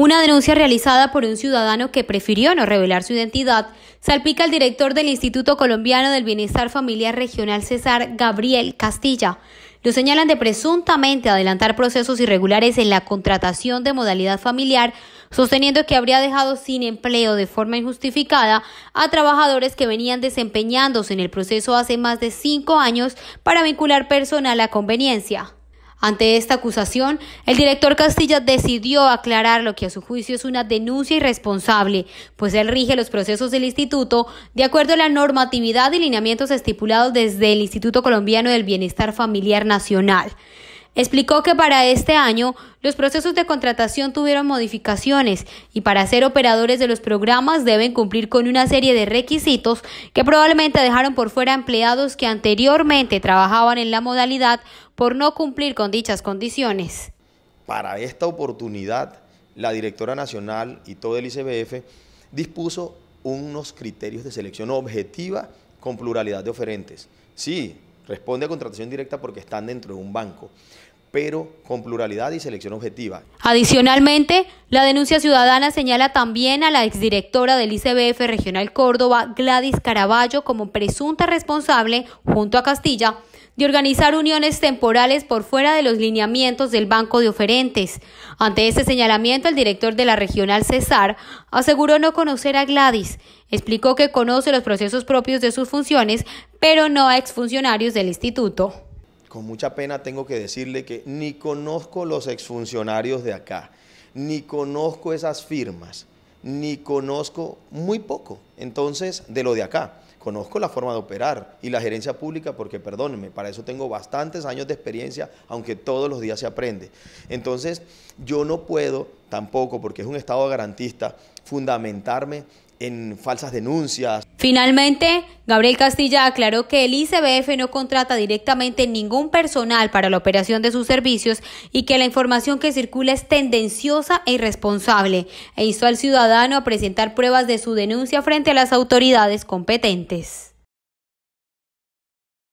Una denuncia realizada por un ciudadano que prefirió no revelar su identidad salpica al director del Instituto Colombiano del Bienestar Familiar Regional César Gabriel Castilla. Lo señalan de presuntamente adelantar procesos irregulares en la contratación de modalidad familiar, sosteniendo que habría dejado sin empleo de forma injustificada a trabajadores que venían desempeñándose en el proceso hace más de cinco años para vincular personal a conveniencia. Ante esta acusación, el director Castilla decidió aclarar lo que a su juicio es una denuncia irresponsable, pues él rige los procesos del instituto de acuerdo a la normatividad y lineamientos estipulados desde el Instituto Colombiano del Bienestar Familiar Nacional. Explicó que para este año los procesos de contratación tuvieron modificaciones y para ser operadores de los programas deben cumplir con una serie de requisitos que probablemente dejaron por fuera empleados que anteriormente trabajaban en la modalidad por no cumplir con dichas condiciones. Para esta oportunidad, la directora nacional y todo el ICBF dispuso unos criterios de selección objetiva con pluralidad de oferentes. Sí, Responde a contratación directa porque están dentro de un banco pero con pluralidad y selección objetiva. Adicionalmente, la denuncia ciudadana señala también a la exdirectora del ICBF Regional Córdoba, Gladys Caraballo, como presunta responsable, junto a Castilla, de organizar uniones temporales por fuera de los lineamientos del banco de oferentes. Ante este señalamiento, el director de la regional Cesar aseguró no conocer a Gladys. Explicó que conoce los procesos propios de sus funciones, pero no a exfuncionarios del instituto. Con mucha pena tengo que decirle que ni conozco los exfuncionarios de acá, ni conozco esas firmas, ni conozco muy poco, entonces, de lo de acá conozco la forma de operar y la gerencia pública, porque perdónenme, para eso tengo bastantes años de experiencia, aunque todos los días se aprende. Entonces, yo no puedo tampoco, porque es un Estado garantista, fundamentarme en falsas denuncias. Finalmente, Gabriel Castilla aclaró que el ICBF no contrata directamente ningún personal para la operación de sus servicios y que la información que circula es tendenciosa e irresponsable, e hizo al ciudadano a presentar pruebas de su denuncia frente a las autoridades competentes.